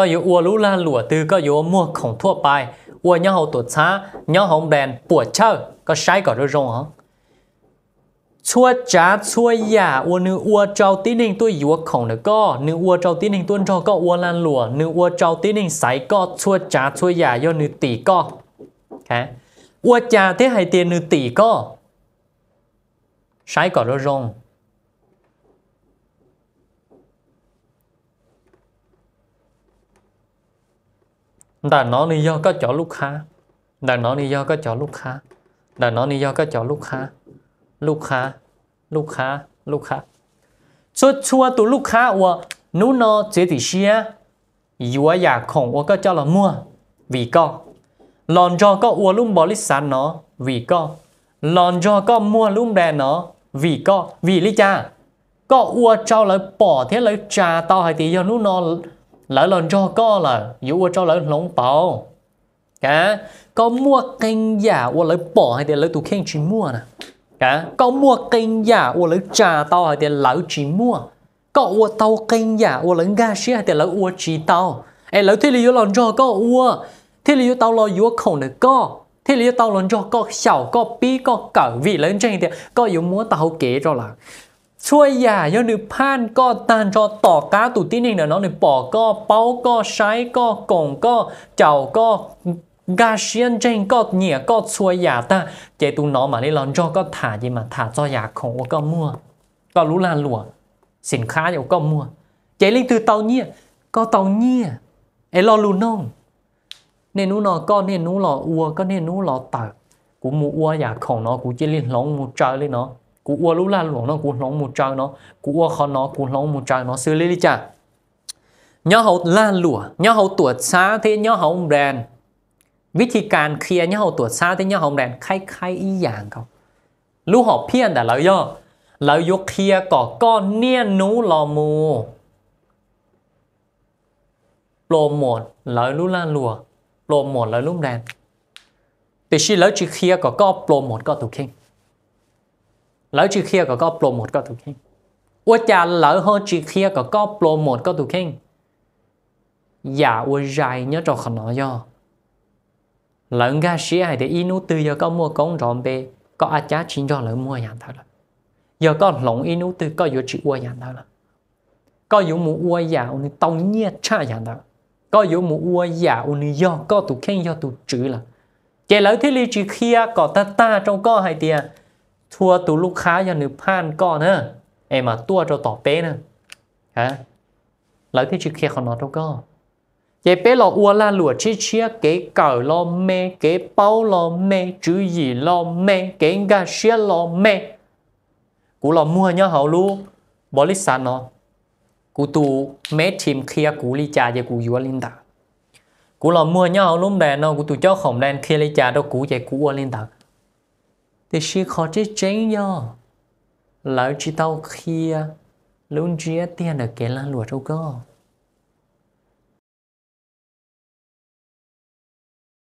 ก็อยู่อัวรู้ละหลัวตือก็อยู่มั่วของทั่วไปอัวย่อหตัวช้าย่อหงแบนปวดเช่าก็ใช้ก่อนด้วยรงฮะชั่วจ้าชั่วยาอัวนึอัวเจ้าตีหนึ่งตัวอยู่ของเนก็นึอัวเจ้าตีหนึ่งตัวจอก็อัวละหลัวนึอัวเจ้าตีหนึ่งใสก็ชั่วจ้าชั่วยาย่อนึตีก็แค่อัวจ้าเทให้เตียนึตีก็ใช้ก่อนด้วยรงแต่น้องนิยอก็เจาะลูกค้าแต่น้องนิยอก็เจาะลูกค้าแต่น้องนิยอก็เจาะลูกค้าลูกค้าลูกค้าลูกค้าชัวชัวตัวลูกค้าว่านู้นอเจติเชียอยู่ว่าอยากของว่าก็เจาะละมั่ววีก็ลอนจอก็อวลุ่มบริษัทเนาะวีก็ลอนจอก็มั่วลุ่มแดนเนาะวีก็วีลิจ้าก็อวเจ้าเลยป่อเท่เลยจ่าต่อให้ตียอนู่นนอ lỡ lần cho co là dụ cho lỡ lông bảo cả có mua kênh giả u lỡ bỏ hay để lỡ tụ kênh chỉ mua nè cả có mua kênh giả u lỡ trà tao hay để lỡ chỉ mua có u tao kênh giả u lỡ ga xí hay để lỡ u chỉ tao ai lỡ thế liệu lần cho có u thế liệu tao lo dụ không được co thế liệu tao lần cho có xảo có pi có cỡ vì lớn trên thì có dụ mua tao kế cho là ช่วยอย่าย่อนึกผ่านก็ตานจอต่อก้าตุตี้นี่เนาะเนาะในปอก็เป้าก็ใช้ก็กงก็เจ้าก็กาเชียนเจงก็เหนี่ยก็ช่วยอย่าตาเจตุน้องมาในลอนจอก็ถ่ายมาถ่าจออยากของก็มั่วก็รู้ลานหลวงสินค้าอยู่ก็มั่วเจลิงตือเตาเนี่ย ก็เตาเนี่ยไอ้ลอลูน้องเนนู้นอก็เนนู้หล่ออัวก็เนนู้หล่อตักกูมูอัวอยากของเนาะกูเจลิงหลงมูเจอเลยเนาะกูอ้วรู้ล่าหลวงเนาะกูหลงมูจังเนาะกูอ้วคอนเนาะกูหลงมูจังเนาะซื้อเลยดิจ่านาอเขาล่าหลวงนาอเขาตรวจซาเทยาอเขาแบรนด์วิธีการเคลียร์เนาอเขาตรวจซาเทยาอเขาแบรนด์คล้ายๆอีอย่างเขารู้หอบเพี้ยนแต่เราย่อเรายกเคลียร์ก่อก้อนเนี่ยนู้ลอมูโปรโมทเรารู้ล่าหลวงโปรโมทเรารู้แบรนด์ไชีแล้วจีเคลียร์ก่อก็โปรโมทก็ถูกเข่ง lỡ chỉ kia có có pro một có tụ kinh ua cha lỡ hơn chỉ kia có có pro một có tụ kinh giả dạ, ua dài nhớ trò khẩn nói do lỡ ga sĩ ai để inu từ giờ có mua công rộn bê có a cha chính cho lỡ mua nhà thật là giờ có lộng inu từ có vừa chỉ ua nhà thật là có vừa mua ua dạ ua tông nhé cha nhà thật có vừa mua ua dạ ua do có tụ kinh do tụ chữ là cái lỡ thế lý chỉ kia có ta ta trong có hai tiền thua tụ lúc khá cho nữ pan con ha em mà tua cho tỏ bé nè hả lấy cái chữ kia còn nó đâu có chế bé lo ua la lùa chi chia cái cờ lo mê cái bao lo mê chữ gì lo mê cái gà xia lo mê cú lo mua nhá luôn bỏ lít sàn nó cú kia cú ly trà về cú ua lên tạc cú lo mua nhá hậu đèn nó cú tu cho khổng đèn kia ly trà đâu cú về cú ua lên tạc thì chỉ có chế chế nhờ lỡ chỉ tao khi luôn chia tiền được cái là lụa đâu cơ